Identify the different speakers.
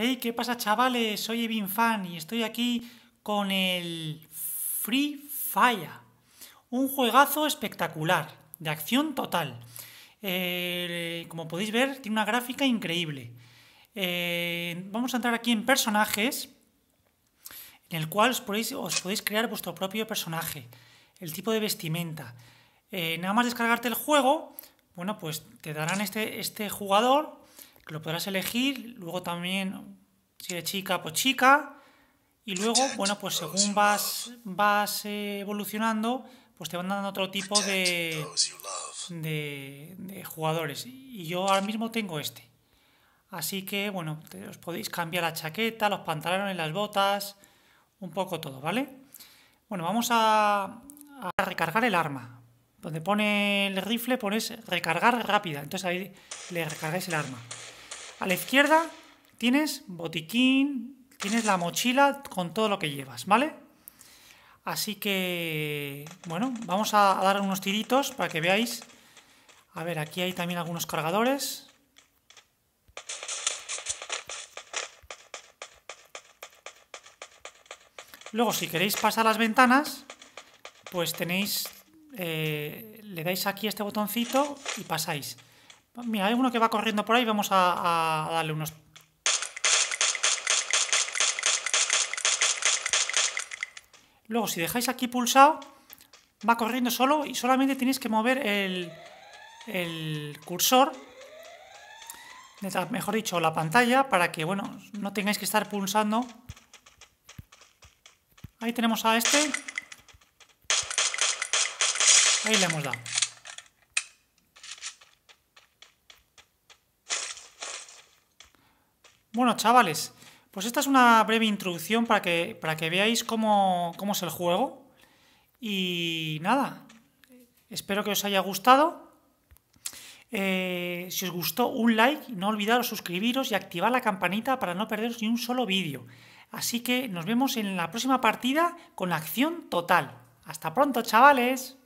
Speaker 1: Hey, ¿qué pasa chavales? Soy Evin Fan y estoy aquí con el Free Fire. Un juegazo espectacular, de acción total. Eh, como podéis ver, tiene una gráfica increíble. Eh, vamos a entrar aquí en personajes, en el cual os podéis, crear vuestro propio personaje, el tipo de vestimenta. Eh, nada más descargarte el juego, bueno, pues te darán este, este jugador lo podrás elegir. Luego también, si eres chica, pues chica. Y luego, bueno, pues según vas, vas eh, evolucionando, pues te van dando otro tipo de, de, jugadores. Y yo ahora mismo tengo este. Así que, bueno, os podéis cambiar la chaqueta, los pantalones, las botas, un poco todo, ¿vale? Bueno, vamos a, a recargar el arma. Donde pone el rifle pones recargar rápida. Entonces ahí le recargáis el arma. A la izquierda tienes botiquín, tienes la mochila con todo lo que llevas, ¿vale? Así que, bueno, vamos a dar unos tiritos para que veáis. A ver, aquí hay también algunos cargadores. Luego, si queréis pasar las ventanas, pues tenéis, eh, le dais aquí este botoncito y pasáis. Mira, hay uno que va corriendo por ahí, vamos a, darle unos... Luego, si dejáis aquí pulsado, va corriendo solo y solamente tenéis que mover el, el cursor, mejor dicho, la pantalla, para que, bueno, no tengáis que estar pulsando. Ahí tenemos a este. Ahí le hemos dado. Bueno, chavales, pues esta es una breve introducción para que, para que veáis cómo, es el juego. Y nada, espero que os haya gustado. Eh, si os gustó, un like, no olvidaros suscribiros y activar la campanita para no perderos ni un solo vídeo. Así que nos vemos en la próxima partida con acción total. ¡Hasta pronto, chavales!